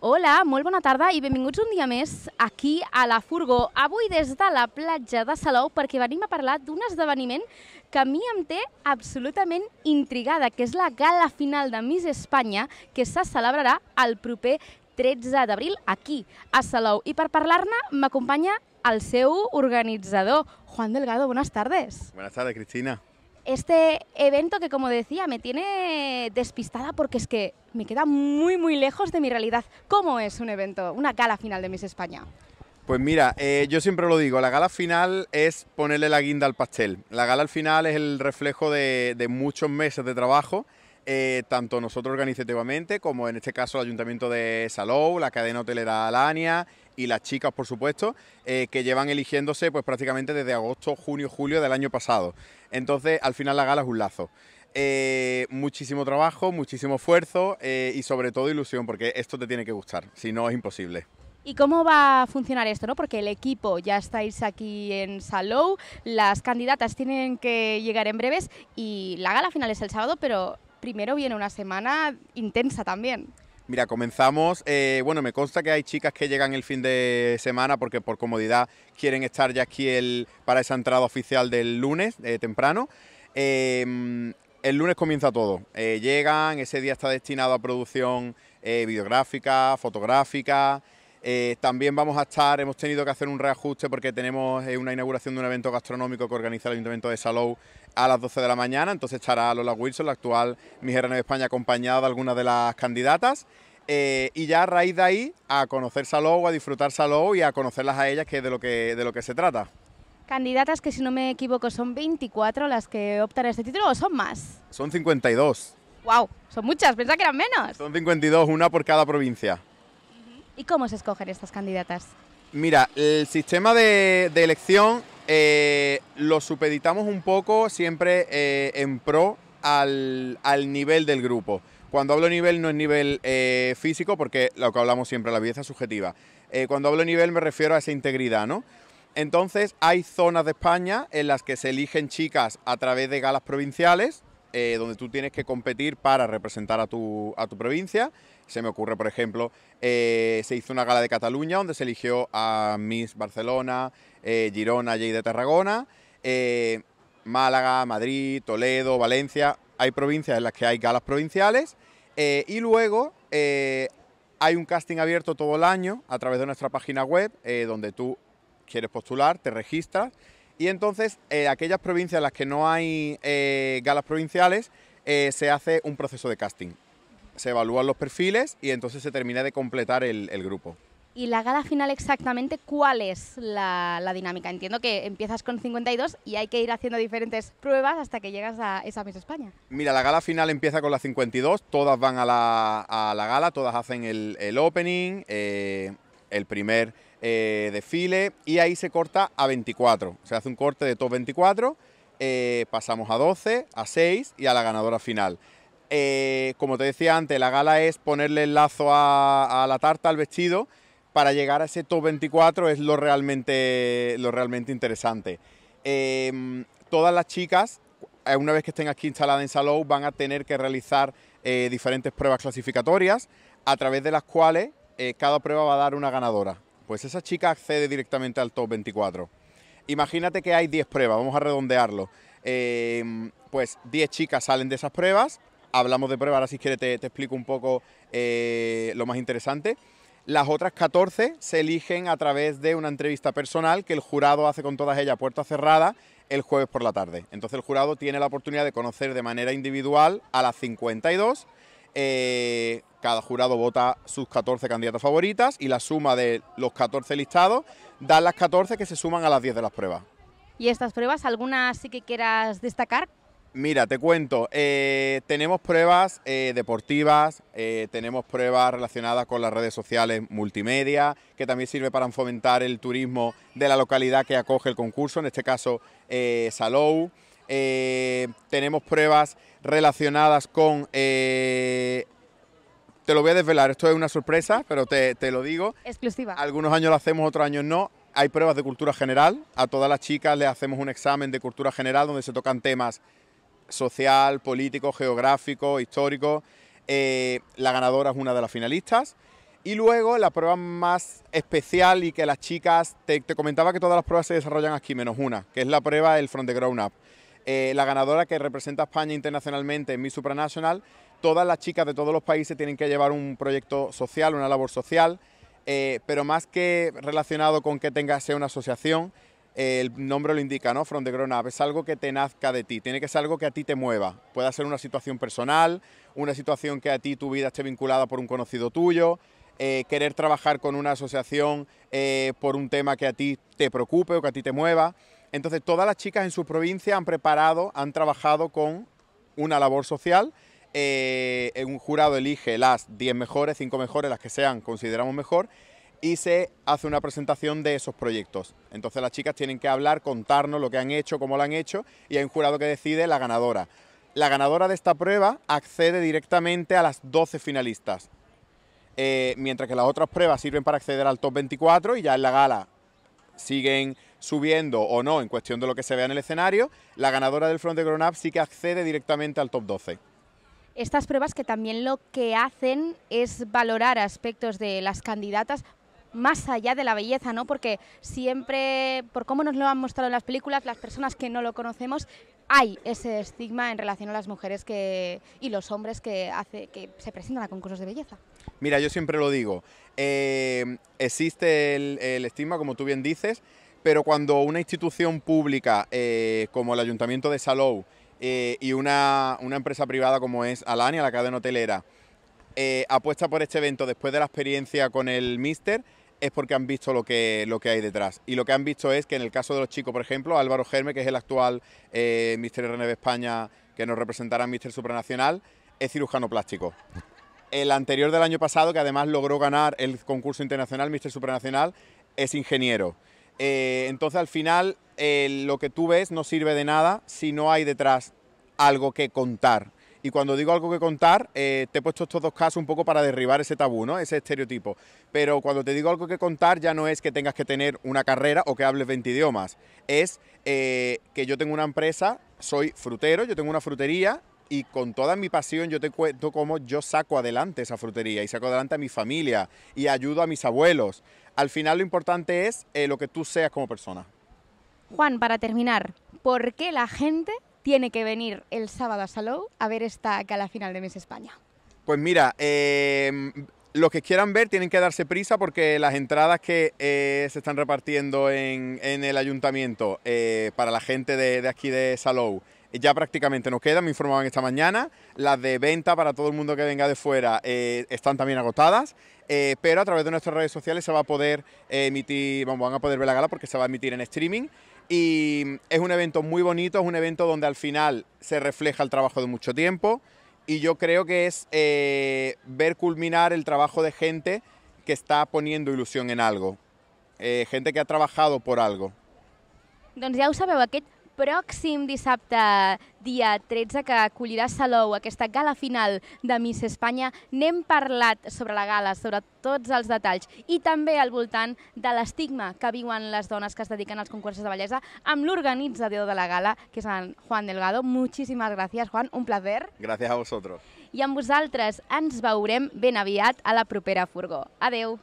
Hola, molt bona tarda i benvinguts un dia més aquí a la Furgó. Avui des de la platja de Salou perquè venim a parlar d'un esdeveniment que a mi em té absolutament intrigada, que és la gala final de Miss Espanya que se celebrarà el proper 13 d'abril aquí, a Salou. I per parlar-ne m'acompanya el seu organitzador, Juan Delgado. Buenas tardes. Buenas tardes, Cristina. este evento que, como decía, me tiene despistada porque es que me queda muy, muy lejos de mi realidad. ¿Cómo es un evento, una gala final de Miss España? Pues mira, eh, yo siempre lo digo, la gala final es ponerle la guinda al pastel. La gala al final es el reflejo de, muchos meses de trabajo, eh, tanto nosotros organizativamente como en este caso el Ayuntamiento de Salou, la cadena hotelera Alania, y las chicas, por supuesto, eh, que llevan eligiéndose pues prácticamente desde agosto, junio, julio del año pasado. Entonces, al final la gala es un lazo. Eh, muchísimo trabajo, muchísimo esfuerzo eh, y sobre todo ilusión, porque esto te tiene que gustar, si no es imposible. ¿Y cómo va a funcionar esto? No? Porque el equipo ya estáis aquí en Salou, las candidatas tienen que llegar en breves y la gala final es el sábado, pero primero viene una semana intensa también. Mira, comenzamos. Eh, bueno, me consta que hay chicas que llegan el fin de semana porque por comodidad quieren estar ya aquí el, para esa entrada oficial del lunes eh, temprano. Em, el lunes comienza todo. Eh, llegan, ese día está destinado a producción videográfica, fotográfica. Eh, también vamos a estar, hemos tenido que hacer un reajuste porque tenemos eh, una inauguración de un evento gastronómico que organiza el Ayuntamiento de Salou a las 12 de la mañana, entonces estará Lola Wilson, la actual Miss de España, acompañada de algunas de las candidatas. Eh, y ya a raíz de ahí a conocer Salou, a disfrutar Salou y a conocerlas a ellas, que es de lo que, de lo que se trata. Candidatas que si no me equivoco son 24 las que optan a este título o son más. Son 52. ¡Wow! Son muchas, pensaba que eran menos. Son 52, una por cada provincia. ¿Y cómo se escogen estas candidatas? Mira, el sistema de, elección eh, lo supeditamos un poco siempre eh, en pro al, nivel del grupo. Cuando hablo nivel no es nivel eh, físico, porque lo que hablamos siempre, la belleza subjetiva. cuando hablo nivel me refiero a esa integridad, ¿no? Entonces hay zonas de España en las que se eligen chicas a través de galas provinciales eh, donde tú tienes que competir para representar a tu, a tu provincia. Se me ocurre, por ejemplo, eh, se hizo una gala de Cataluña donde se eligió a Miss Barcelona, eh, Girona y de Tarragona, eh, Málaga, Madrid, Toledo, Valencia. Hay provincias en las que hay galas provinciales. y luego hay un casting abierto todo el año a través de nuestra página web donde tú quieres postular, te registras y entonces, eh, aquellas provincias en las que no hay eh, galas provinciales, eh, se hace un proceso de casting. Se evalúan los perfiles y entonces se termina de completar el, grupo. ¿Y la gala final exactamente cuál es la, dinámica? Entiendo que empiezas con 52 y hay que ir haciendo diferentes pruebas hasta que llegas a esa Miss España. Mira, la gala final empieza con las 52, todas van a la, gala, todas hacen el, opening, el primer eh, desfile y ahí se corta a 24. Se hace un corte de top 24, eh, pasamos a 12, a 6 y a la ganadora final. Eh, como te decía antes, la gala es ponerle el lazo a, la tarta, al vestido, para llegar a ese top 24 es lo realmente, lo realmente interesante. Em, todas las chicas, una vez que estén aquí instaladas en Salou, van a tener que realizar diferentes pruebas clasificatorias a través de las cuales eh, cada prueba va a dar una ganadora. Pues esa chica accede directamente al top 24. Imagínate que hay 10 pruebas, vamos a redondearlo. Eh, pues 10 chicas salen de esas pruebas. Hablamos de pruebas, ahora si quieres te, explico un poco eh, lo más interesante. Las otras 14 se eligen a través de una entrevista personal que el jurado hace con todas ellas puerta cerrada el jueves por la tarde. Entonces el jurado tiene la oportunidad de conocer de manera individual a las 52 eh, cada jurado vota sus 14 candidatas favoritas y la suma de los 14 listados da las 14 que se suman a las 10 de las pruebas. ¿Y estas pruebas, algunas sí que quieras destacar? Mira, te cuento, eh, tenemos pruebas eh, deportivas, tenemos pruebas relacionadas con las redes sociales multimedia, que también sirve para fomentar el turismo de la localidad que acoge el concurso, en este caso Salou. Eh, tenemos pruebas relacionadas con... Eh, te lo voy a desvelar, esto es una sorpresa, pero te, lo digo. Exclusiva. Algunos años lo hacemos, otros años no hay pruebas de cultura general. A todas las chicas les hacemos un examen de cultura general donde se tocan temas social, político, geográfico, histórico. Eh, la ganadora es una de las finalistas. Y luego la prueba más especial y que las chicas, te, comentaba que todas las pruebas se desarrollan aquí menos una, que es la prueba del Front de Grown Up. Eh, la ganadora que representa a España internacionalmente en Miss Supranacional. Todas las chicas de todos los países tienen que llevar un proyecto social, una labor social, eh, pero más que relacionado con que tenga sea una asociación, eh, el nombre lo indica, ¿no? Front de Grown es algo que te nazca de ti, tiene que ser algo que a ti te mueva. Puede ser una situación personal, una situación que a ti tu vida esté vinculada por un conocido tuyo, querer trabajar con una asociación por un tema que a ti te preocupe o que a ti te mueva. Entonces todas las chicas en su provincia han preparado, han trabajado con una labor social. Eh, un jurado elige las 10 mejores, 5 mejores, las que sean, consideramos mejor, y se hace una presentación de esos proyectos. Entonces las chicas tienen que hablar, contarnos lo que han hecho, cómo lo han hecho, y hay un jurado que decide la ganadora. La ganadora de esta prueba accede directamente a las 12 finalistas, eh, mientras que las otras pruebas sirven para acceder al top 24 y ya en la gala siguen subiendo o no en cuestión de lo que se vea en el escenario, la ganadora del Front de Grown Up sí que accede directamente al top 12. Estas pruebas que también lo que hacen es valorar aspectos de las candidatas más allá de la belleza, ¿no? Porque siempre, por cómo nos lo han mostrado en las películas, las personas que no lo conocemos, hay ese estigma en relación a las mujeres que, y los hombres que, hace, que se presentan a concursos de belleza. Mira, yo siempre lo digo, eh, existe el, estigma, como tú bien dices, pero cuando una institución pública eh, como el Ayuntamiento de Salou eh, y una, empresa privada como es Alania, la cadena hotelera, apuesta por este evento después de la experiencia con el Mister, es porque han visto lo que, lo que hay detrás. Y lo que han visto es que en el caso de los chicos, por ejemplo, Álvaro Germe, que es el actual eh, Mister de España, que nos representará en Mister Supranacional, es cirujano plástico. El anterior del año pasado, que además logró ganar el concurso internacional Mister Supranacional, es ingeniero. Eh, entonces, al final, eh, lo que tú ves no sirve de nada si no hay detrás algo que contar. Y cuando digo algo que contar, eh, te he puesto estos dos casos un poco para derribar ese tabú, ¿no? ese estereotipo. Pero cuando te digo algo que contar, ya no es que tengas que tener una carrera o que hables 20 idiomas. Es que yo tengo una empresa, soy frutero, yo tengo una frutería y con toda mi pasión yo te cuento cómo yo saco adelante esa frutería y saco adelante a mi familia y ayudo a mis abuelos. Al final lo importante es eh, lo que tú seas como persona. Juan, para terminar, ¿por qué la gente tiene que venir el sábado a Salou a ver esta gala final de Mes España? Pues mira, em, los que quieran ver tienen que darse prisa porque las entradas que eh, se están repartiendo en, el ayuntamiento eh, para la gente de, de aquí de Salou eh, ya prácticamente nos queda, me informaban esta mañana. Las de venta para todo el mundo que venga de fuera eh, están también agotadas, eh, pero a través de nuestras redes sociales se va a poder emitir, van a poder ver la gala porque se va a emitir en streaming. Y mm, es un evento muy bonito, es un evento donde al final se refleja el trabajo de mucho tiempo y yo creo que es ver culminar el trabajo de gente que está poniendo ilusión en algo, gente que ha trabajado por algo. ya pròxim dissabte, dia 13, que acollirà Salou, aquesta gala final de Miss Espanya, n'hem parlat sobre la gala, sobre tots els detalls, i també al voltant de l'estigma que viuen les dones que es dediquen als concursos de bellesa amb l'organitzador de la gala, que és en Juan Delgado. Moltíssimes gràcies, Juan, un plaer. Gràcies a vosaltres. I amb vosaltres ens veurem ben aviat a la propera furgó. Adeu.